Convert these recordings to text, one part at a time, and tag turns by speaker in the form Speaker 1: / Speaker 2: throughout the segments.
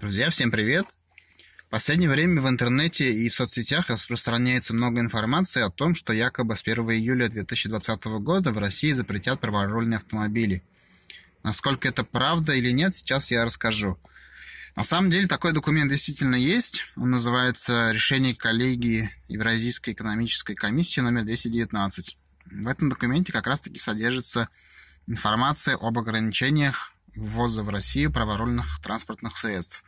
Speaker 1: Друзья, всем привет! В последнее время в интернете и в соцсетях распространяется много информации о том, что якобы с 1 июля 2020 года в России запретят праворульные автомобили. Насколько это правда или нет, сейчас я расскажу. На самом деле такой документ действительно есть. Он называется «Решение коллегии Евразийской экономической комиссии номер 219». В этом документе как раз-таки содержится информация об ограничениях ввоза в Россию праворульных транспортных средств.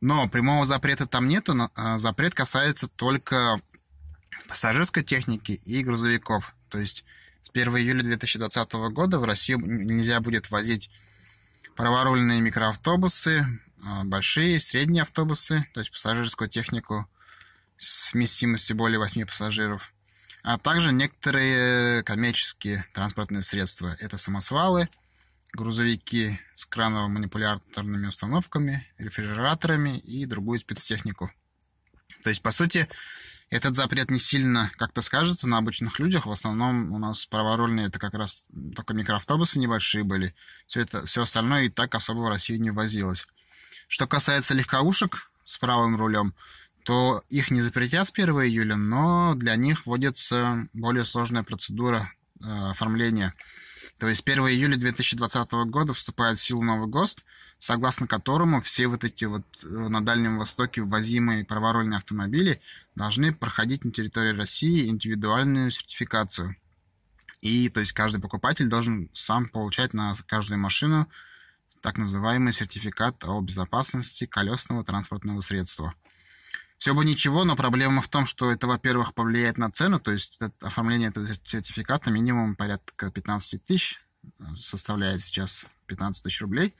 Speaker 1: Но прямого запрета там нету, а, запрет касается только пассажирской техники и грузовиков. То есть с 1 июля 2020 года в Россию нельзя будет возить праворульные микроавтобусы, а, большие, средние автобусы, то есть пассажирскую технику с вместимостью более 8 пассажиров, а также некоторые коммерческие транспортные средства. Это самосвалы, грузовики с краново-манипуляторными установками, рефрижераторами и другую спецтехнику. То есть, по сути, этот запрет не сильно как-то скажется на обычных людях. В основном у нас праворульные это как раз только микроавтобусы небольшие были. Все, это, все остальное и так особо в Россию не возилось. Что касается легковушек с правым рулем, то их не запретят с 1 июля, но для них вводится более сложная процедура э, оформления. То есть 1 июля 2020 года вступает в силу новый ГОСТ, согласно которому все вот эти вот э, на Дальнем Востоке ввозимые праворульные автомобили должны проходить на территории России индивидуальную сертификацию. И то есть каждый покупатель должен сам получать на каждую машину так называемый сертификат о безопасности колесного транспортного средства – все бы ничего, но проблема в том, что это, во-первых, повлияет на цену, то есть оформление этого сертификата минимум порядка 15 тысяч э, составляет сейчас 15 тысяч рублей.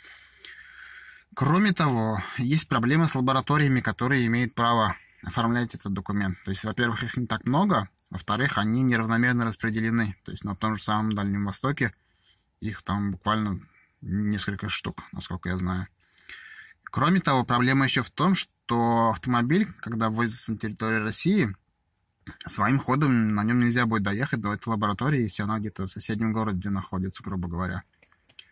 Speaker 1: Кроме того, есть проблемы с лабораториями, которые имеют право оформлять этот документ. То есть, во-первых, их не так много, во-вторых, они неравномерно распределены. То есть на том же самом Дальнем Востоке их там буквально несколько штук, насколько я знаю. Кроме того, проблема еще в том, что то автомобиль, когда ввозится на территорию России, своим ходом на нем нельзя будет доехать до этой лаборатории, если она где-то в соседнем городе находится, грубо говоря.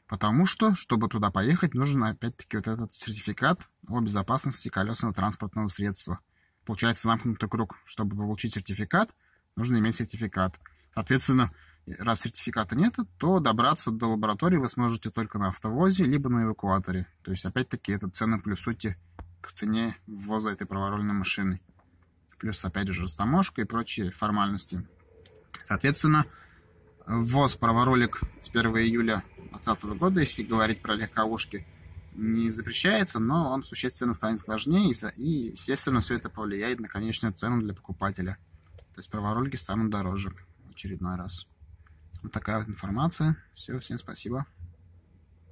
Speaker 1: Потому что, чтобы туда поехать, нужен опять-таки вот этот сертификат о безопасности колесного транспортного средства. Получается замкнутый круг. Чтобы получить сертификат, нужно иметь сертификат. Соответственно, раз сертификата нет, то добраться до лаборатории вы сможете только на автовозе, либо на эвакуаторе. То есть, опять-таки, это цены плюс сути к цене ввоза этой праворульной машины. Плюс, опять же, растаможка и прочие формальности. Соответственно, ввоз праворолик с 1 июля 2020 года, если говорить про легковушки, не запрещается, но он существенно станет сложнее, и, естественно, все это повлияет на конечную цену для покупателя. То есть праворолики станут дороже в очередной раз. Вот такая вот информация. Все, всем спасибо.